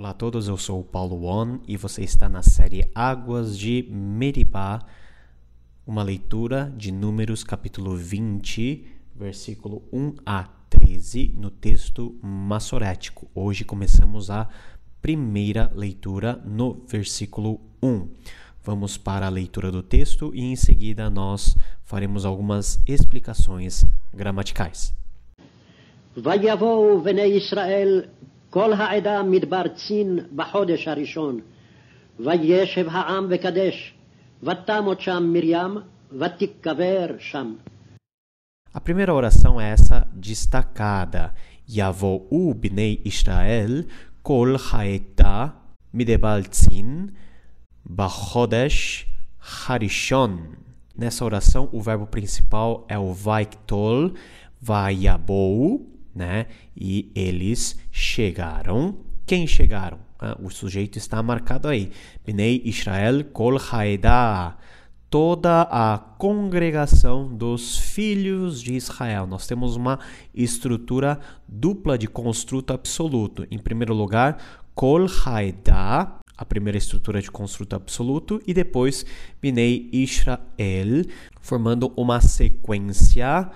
Olá a todos, eu sou o Paulo Won e você está na série Águas de Meribá, uma leitura de Números capítulo 20, versículo 1 a 13, no texto massorético. Hoje começamos a primeira leitura no versículo 1. Vamos para a leitura do texto e em seguida nós faremos algumas explicações gramaticais. ויבואו בני Israel. כל העדה מדבר צין בחודש הראשון. וישב העם וקדש, ותמות שם מרים, ותיקבר שם. A primeira oração é essa destacada. Yavo'u bnei Israel kol ha'eta midebaltzin bachodesh harishon. Nessa oração, o verbo principal é o vaiktol, vayabou, né? E eles chegaram. Quem chegaram? Ah, o sujeito está marcado aí. Bnei Israel Kol Haedah toda a congregação dos filhos de Israel. Nós temos uma estrutura dupla de construto absoluto. Em primeiro lugar, Kol Haedah, a primeira estrutura de construto absoluto, e depois Binei Israel, formando uma sequência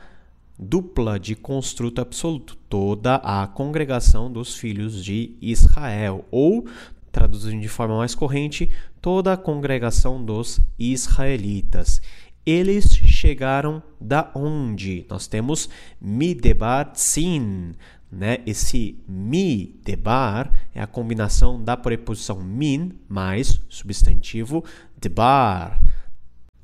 dupla de construto absoluto, toda a congregação dos filhos de Israel, ou, traduzindo de forma mais corrente, toda a congregação dos israelitas. Eles chegaram da onde? Nós temos Midebatsin, né? Esse mi debar é a combinação da preposição min mais substantivo debar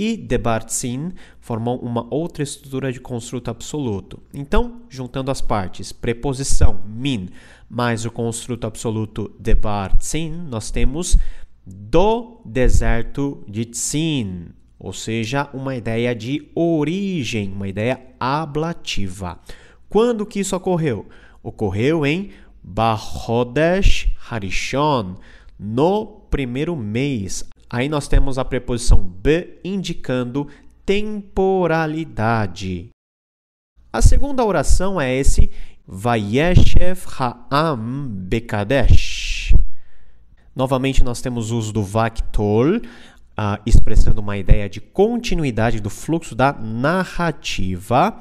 e Debartzin formam uma outra estrutura de construto absoluto. Então, juntando as partes preposição min mais o construto absoluto Debartzin, nós temos do deserto de Tsin, ou seja, uma ideia de origem, uma ideia ablativa. Quando que isso ocorreu? Ocorreu em Bahodesh Harishon, no primeiro mês, Aí nós temos a preposição b indicando temporalidade. A segunda oração é esse Vayeshev Ha'am Bekadesh. Novamente nós temos o uso do Vaktol, ah, expressando uma ideia de continuidade do fluxo da narrativa.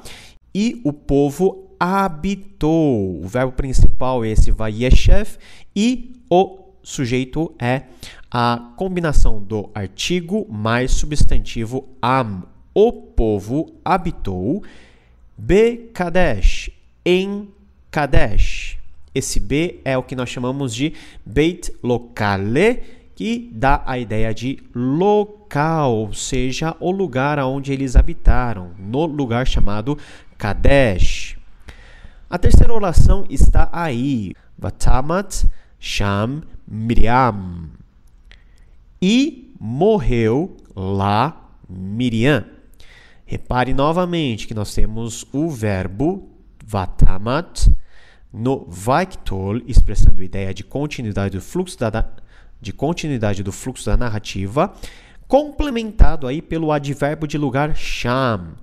E o povo habitou. O verbo principal é esse Vayeshev e o sujeito é a combinação do artigo mais substantivo am, o povo habitou, b Kadesh, em Kadesh. Esse B é o que nós chamamos de Beit Lokale, que dá a ideia de local, ou seja, o lugar onde eles habitaram, no lugar chamado Kadesh. A terceira oração está aí. Vatamat Sham Miriam e morreu lá Miriam. Repare novamente que nós temos o verbo vatamat no vaiktol, expressando a ideia de continuidade do fluxo da, de continuidade do fluxo da narrativa, complementado aí pelo advérbio de lugar sham.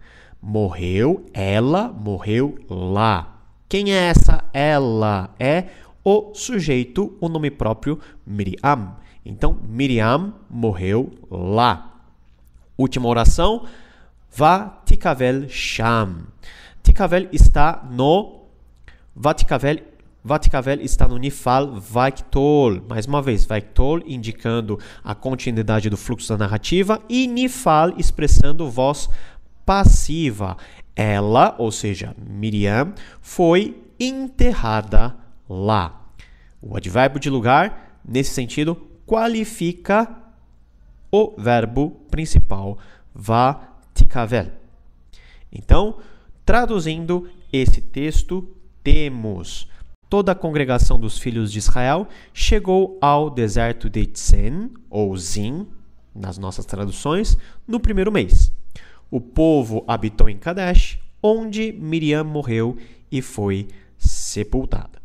Morreu ela, morreu lá. Quem é essa ela? É o sujeito, o nome próprio Miriam. Então, Miriam morreu lá. Última oração. Va tikavel sham. Tikavel está no Vatikavel Vatikavel está no Nifal Vaiktol. Mais uma vez, Vaiktol indicando a continuidade do fluxo da narrativa e Nifal expressando voz passiva. Ela, ou seja, Miriam, foi enterrada lá. O advérbio de lugar, nesse sentido, qualifica o verbo principal vá ticavel. Então, traduzindo esse texto, temos toda a congregação dos filhos de Israel chegou ao deserto de Tsen, ou Zin, nas nossas traduções, no primeiro mês. O povo habitou em Kadesh, onde Miriam morreu e foi sepultada.